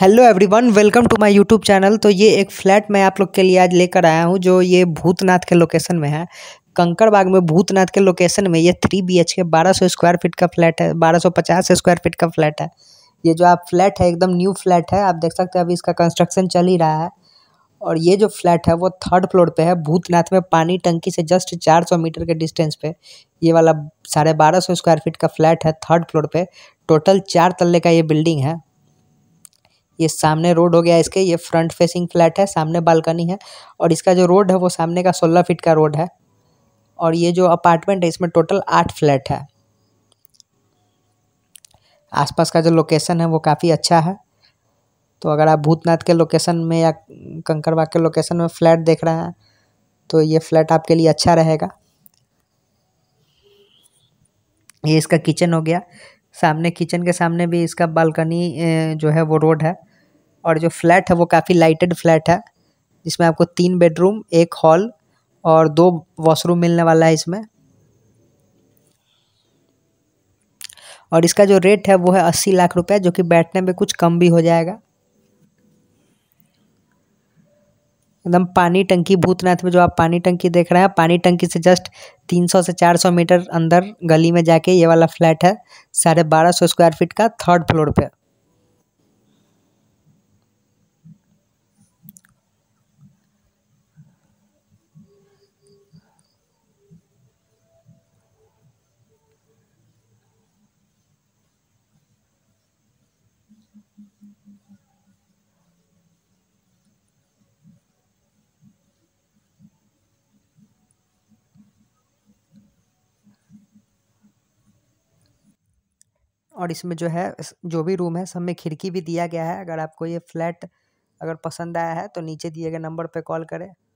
hello everyone welcome to my YouTube channel तो ये एक फ्लैट मैं आप लोग के लिए आज लेकर आया हूँ जो ये भूतनाथ के लोकेशन में है कंकड़बाग में भूतनाथ के लोकेशन में ये थ्री बी एच के बारह सौ स्क्वायर फीट का फ्लैट है बारह सौ पचास स्क्वायर फीट का फ्लैट है ये जो आप फ्लैट है एकदम न्यू फ्लैट है आप देख सकते हैं अभी इसका कंस्ट्रक्शन चल ही रहा है और ये जो फ्लैट है वो थर्ड फ्लोर पर है भूतनाथ में पानी टंकी से जस्ट चार मीटर के डिस्टेंस पे ये वाला साढ़े बारह सौ स्क्वायर फीट का फ्लैट है थर्ड फ्लोर पर टोटल चार तल्ले का ये बिल्डिंग है ये सामने रोड हो गया इसके ये फ्रंट फेसिंग फ्लैट है सामने बालकनी है और इसका जो रोड है वो सामने का सोलह फिट का रोड है और ये जो अपार्टमेंट है इसमें टोटल आठ फ्लैट है आसपास का जो लोकेशन है वो काफ़ी अच्छा है तो अगर आप भूतनाथ के लोकेशन में या कंकड़बाग के लोकेशन में फ्लैट देख रहे हैं तो ये फ्लैट आपके लिए अच्छा रहेगा ये इसका किचन हो गया सामने किचन के सामने भी इसका बालकनी जो है वो रोड है और जो फ्लैट है वो काफ़ी लाइटेड फ्लैट है जिसमें आपको तीन बेडरूम एक हॉल और दो वॉशरूम मिलने वाला है इसमें और इसका जो रेट है वो है अस्सी लाख रुपए जो कि बैठने में कुछ कम भी हो जाएगा एकदम पानी टंकी भूतनाथ में जो आप पानी टंकी देख रहे हैं पानी टंकी से जस्ट 300 से 400 मीटर अंदर गली में जाके ये वाला फ्लैट है साढ़े बारह सौ स्क्वायर फीट का थर्ड फ्लोर पे और इसमें जो है जो भी रूम है सब में खिड़की भी दिया गया है अगर आपको ये फ्लैट अगर पसंद आया है तो नीचे दिए गए नंबर पे कॉल करें